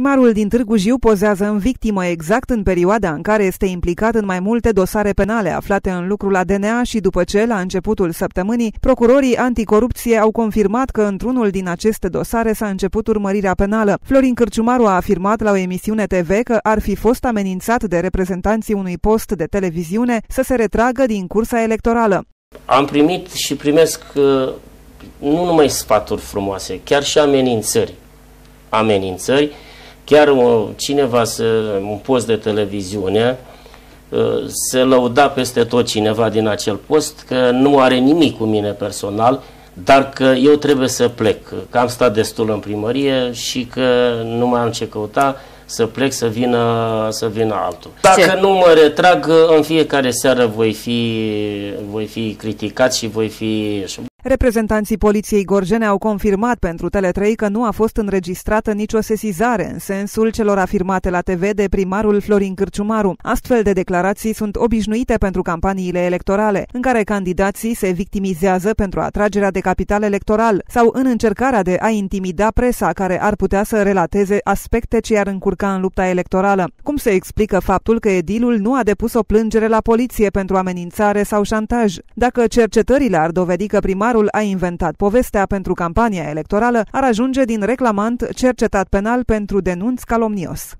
Primarul din Târgu Jiu pozează în victimă exact în perioada în care este implicat în mai multe dosare penale aflate în lucrul la DNA și după ce, la începutul săptămânii, procurorii anticorupție au confirmat că într-unul din aceste dosare s-a început urmărirea penală. Florin Cârciumaru a afirmat la o emisiune TV că ar fi fost amenințat de reprezentanții unui post de televiziune să se retragă din cursa electorală. Am primit și primesc uh, nu numai sfaturi frumoase, chiar și amenințări. Amenințări chiar o, cineva, să, un post de televiziune, uh, se lăuda peste tot cineva din acel post că nu are nimic cu mine personal, dar că eu trebuie să plec, că am stat destul în primărie și că nu mai am ce căuta, să plec să vină, să vină altul. Dacă ce? nu mă retrag, în fiecare seară voi fi, voi fi criticat și voi fi... Reprezentanții Poliției Gorjene au confirmat pentru Tele3 că nu a fost înregistrată nicio sesizare în sensul celor afirmate la TV de primarul Florin Cârciumaru. Astfel de declarații sunt obișnuite pentru campaniile electorale, în care candidații se victimizează pentru atragerea de capital electoral sau în încercarea de a intimida presa care ar putea să relateze aspecte ce ar încurca în lupta electorală. Cum se explică faptul că edilul nu a depus o plângere la poliție pentru amenințare sau șantaj? Dacă cercetările ar dovedi că primarul Primarul a inventat povestea pentru campania electorală ar ajunge din reclamant cercetat penal pentru denunț calomnios.